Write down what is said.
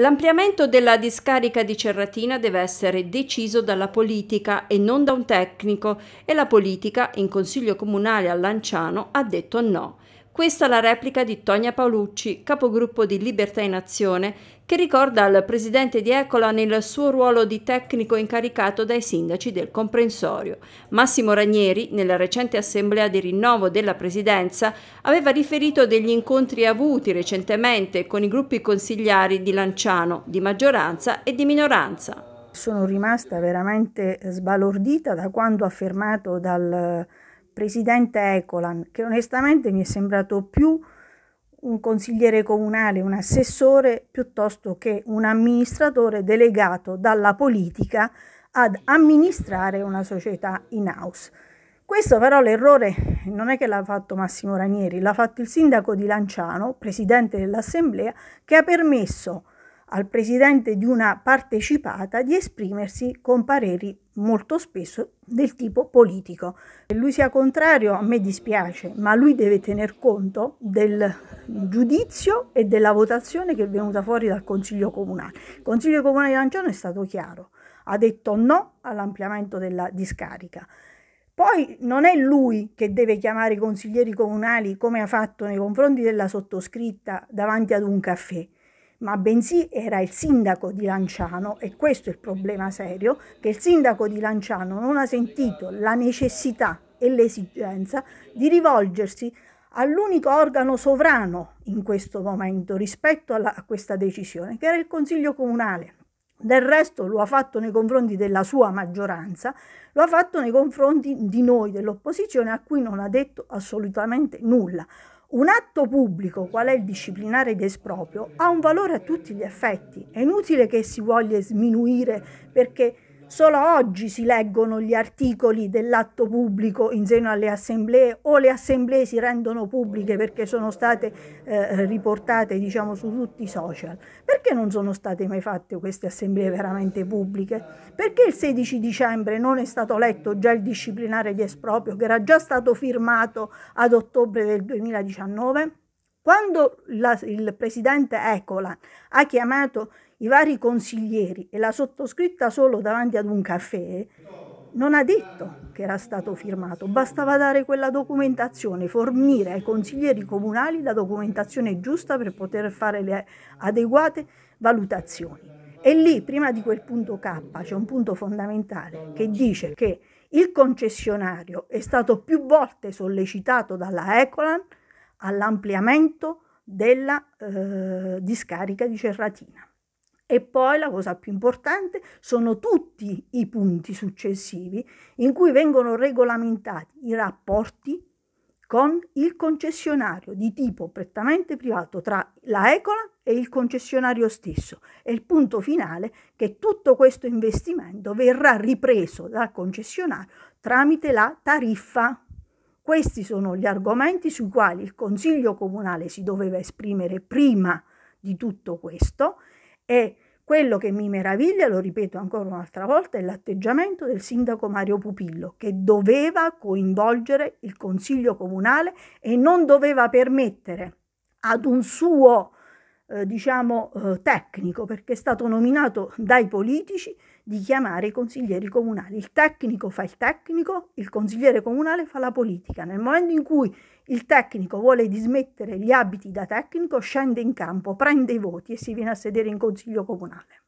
L'ampliamento della discarica di Cerratina deve essere deciso dalla politica e non da un tecnico e la politica in Consiglio Comunale a Lanciano ha detto no. Questa è la replica di Tonia Paolucci, capogruppo di Libertà in Azione, che ricorda al presidente di Ecolan nel suo ruolo di tecnico incaricato dai sindaci del comprensorio. Massimo Ranieri, nella recente assemblea di rinnovo della presidenza, aveva riferito degli incontri avuti recentemente con i gruppi consigliari di Lanciano, di maggioranza e di minoranza. Sono rimasta veramente sbalordita da quando affermato dal presidente Ecolan, che onestamente mi è sembrato più un consigliere comunale, un assessore, piuttosto che un amministratore delegato dalla politica ad amministrare una società in house. Questo però l'errore non è che l'ha fatto Massimo Ranieri, l'ha fatto il sindaco di Lanciano, presidente dell'assemblea, che ha permesso al presidente di una partecipata di esprimersi con pareri molto spesso del tipo politico. Che lui sia contrario a me dispiace, ma lui deve tener conto del giudizio e della votazione che è venuta fuori dal Consiglio Comunale. Il Consiglio Comunale di Lanciano è stato chiaro, ha detto no all'ampliamento della discarica. Poi non è lui che deve chiamare i consiglieri comunali come ha fatto nei confronti della sottoscritta davanti ad un caffè ma bensì era il sindaco di Lanciano, e questo è il problema serio, che il sindaco di Lanciano non ha sentito la necessità e l'esigenza di rivolgersi all'unico organo sovrano in questo momento rispetto alla, a questa decisione, che era il Consiglio Comunale. Del resto lo ha fatto nei confronti della sua maggioranza, lo ha fatto nei confronti di noi dell'opposizione a cui non ha detto assolutamente nulla. Un atto pubblico, qual è il disciplinare di esproprio, ha un valore a tutti gli effetti. È inutile che si voglia sminuire perché Solo oggi si leggono gli articoli dell'atto pubblico in seno alle assemblee o le assemblee si rendono pubbliche perché sono state eh, riportate diciamo, su tutti i social. Perché non sono state mai fatte queste assemblee veramente pubbliche? Perché il 16 dicembre non è stato letto già il disciplinare di esproprio che era già stato firmato ad ottobre del 2019? Quando la, il presidente Ecola ha chiamato i vari consiglieri e la sottoscritta solo davanti ad un caffè, non ha detto che era stato firmato, bastava dare quella documentazione, fornire ai consiglieri comunali la documentazione giusta per poter fare le adeguate valutazioni. E lì, prima di quel punto K, c'è un punto fondamentale che dice che il concessionario è stato più volte sollecitato dalla Ecolan all'ampliamento della eh, discarica di Cerratina. E poi la cosa più importante sono tutti i punti successivi in cui vengono regolamentati i rapporti con il concessionario di tipo prettamente privato tra la Ecola e il concessionario stesso. E il punto finale che tutto questo investimento verrà ripreso dal concessionario tramite la tariffa questi sono gli argomenti sui quali il Consiglio Comunale si doveva esprimere prima di tutto questo e quello che mi meraviglia, lo ripeto ancora un'altra volta, è l'atteggiamento del sindaco Mario Pupillo che doveva coinvolgere il Consiglio Comunale e non doveva permettere ad un suo eh, diciamo eh, tecnico, perché è stato nominato dai politici, di chiamare i consiglieri comunali. Il tecnico fa il tecnico, il consigliere comunale fa la politica. Nel momento in cui il tecnico vuole dismettere gli abiti da tecnico, scende in campo, prende i voti e si viene a sedere in consiglio comunale.